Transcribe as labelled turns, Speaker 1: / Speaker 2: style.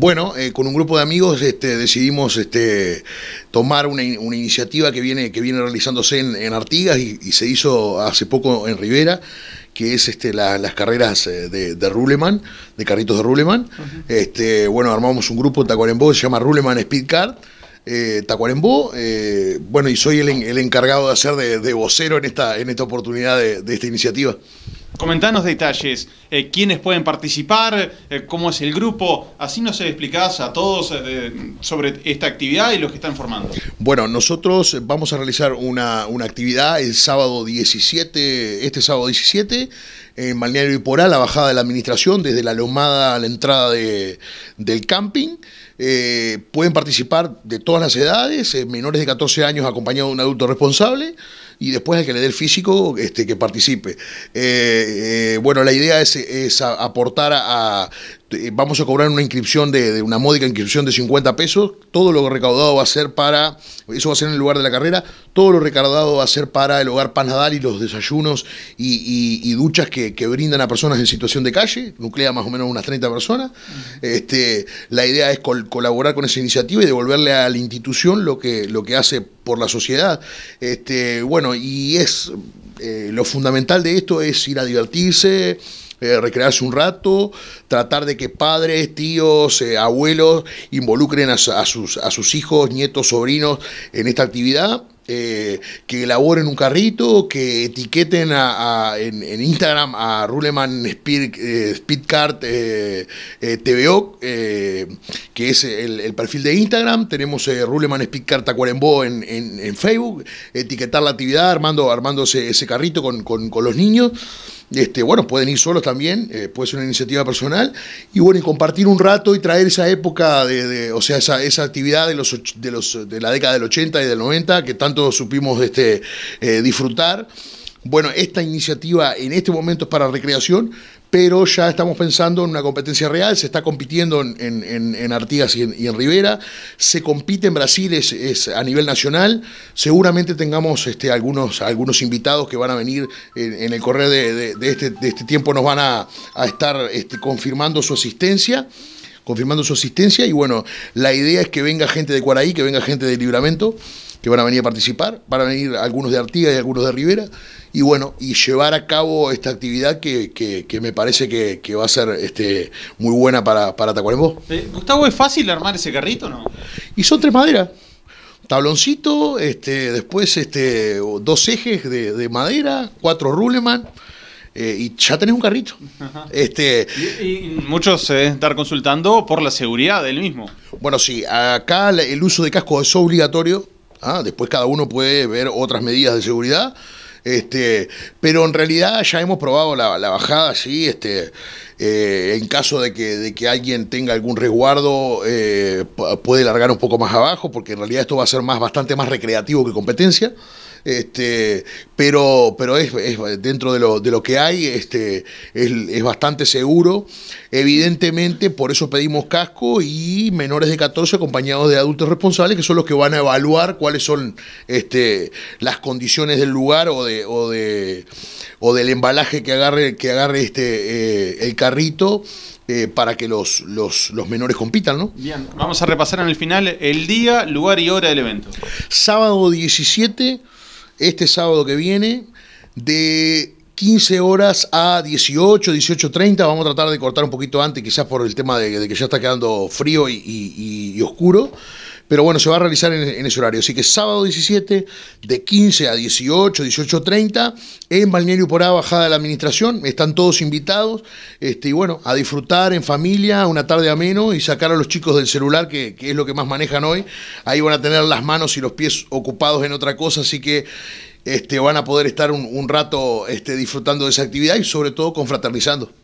Speaker 1: bueno, eh, con un grupo de amigos este, decidimos este, tomar una, iniciativa que viene, que viene realizándose en, Artigas y, se hizo hace poco en Rivera, que es este, las carreras eh, de, de, Ruleman, de carritos de Ruleman. Este, bueno, armamos un grupo en Tacuarembó se llama Ruleman Speed Eh, Tacuarembó, eh, bueno, y soy el, encargado de hacer de, vocero en esta, en esta oportunidad de esta iniciativa.
Speaker 2: Comentanos detalles, eh, quiénes pueden participar, eh, cómo es el grupo, así nos explicás a todos eh, sobre esta actividad y los que
Speaker 1: están formando. Bueno, nosotros vamos a realizar una, actividad el sábado 17, este sábado 17, en y Porá, la bajada de la administración, desde la lomada a la entrada del camping. pueden participar de todas las edades, menores de 14 años acompañados de un adulto responsable y después el que le dé el físico este, que participe. Eh, eh, bueno, la idea es, aportar a, vamos a cobrar una inscripción de, una módica inscripción de 50 pesos. Todo lo recaudado va a ser para, eso va a ser en el lugar de la carrera, todo lo recaudado va a ser para el hogar Panadal y los desayunos y, duchas que, brindan a personas en situación de calle, nuclea más o menos unas 30 personas. Este, la idea es colaborar con esa iniciativa y devolverle a la institución lo que, lo que hace por la sociedad. Este, bueno, y es eh, lo fundamental de esto es ir a divertirse, eh, recrearse un rato, tratar de que padres, tíos, eh, abuelos involucren sus, a sus hijos, nietos, sobrinos en esta actividad eh, que elaboren un carrito, que etiqueten a, en, Instagram a Ruleman Speed, eh, Speedcart eh, TVO, que es el, perfil de Instagram. Tenemos Ruleman Speedcart Acuarembó en, en, Facebook. Etiquetar la actividad armando, armando ese, carrito con los niños. Este, bueno, pueden ir solos también, eh, puede ser una iniciativa personal, y bueno, y compartir un rato y traer esa época, de, o sea, esa, esa, actividad de, los, de, los, de la década del 80 y del 90 que tanto supimos este, eh, disfrutar. Bueno, esta iniciativa en este momento es para recreación, pero ya estamos pensando en una competencia real, se está compitiendo en, Artigas y en, Rivera, se compite en Brasil, es, a nivel nacional, seguramente tengamos este, algunos, algunos invitados que van a venir en, el correo este, de, este, tiempo, nos van a, estar este, confirmando su asistencia confirmando su asistencia y bueno, la idea es que venga gente de Cuaraí, que venga gente de Libramento, que van a venir a participar, van a venir algunos de Artigas y algunos de Rivera, y bueno, y llevar a cabo esta actividad que, me parece que, va a ser este, muy buena para, para Tacuarembó. Eh, Gustavo, ¿es fácil armar ese carrito no? Y son tres maderas. Tabloncito, este, después este, dos ejes de, madera, cuatro ruleman. Eh, y ya tenés un carrito. Este, y, muchos se deben estar consultando por la seguridad del mismo. Bueno, sí, acá el uso de casco es obligatorio, ¿ah? Después cada uno puede ver otras medidas de seguridad. Este, pero en realidad ya hemos probado la, bajada, sí, este, eh, en caso de que, alguien tenga algún resguardo, eh, puede largar un poco más abajo, porque en realidad esto va a ser más, bastante más recreativo que competencia. Este, pero pero es, dentro de lo, que hay, este, es, bastante seguro. Evidentemente, por eso pedimos casco y menores de 14 acompañados de adultos responsables, que son los que van a evaluar cuáles son este, las condiciones del lugar o, de, o, del embalaje que agarre, que agarre este, eh, el carrito. Eh, para que los, los, menores compitan,
Speaker 2: Bien, vamos a repasar en el final el día, lugar y hora
Speaker 1: del evento. Sábado 17 este sábado que viene, de 15 horas a 18, 18.30. Vamos a tratar de cortar un poquito antes, quizás por el tema de, que ya está quedando frío y oscuro. Pero bueno, se va a realizar en, ese horario. Así que sábado 17, de 15 a 18, 18.30, en Balneario Porá, Bajada de la Administración. Están todos invitados. Este, y bueno, a disfrutar en familia, una tarde ameno y sacar a los chicos del celular, que, es lo que más manejan hoy. Ahí van a tener las manos y los pies ocupados en otra cosa. Así que este, van a poder estar un, rato este, disfrutando de esa actividad y sobre todo confraternizando.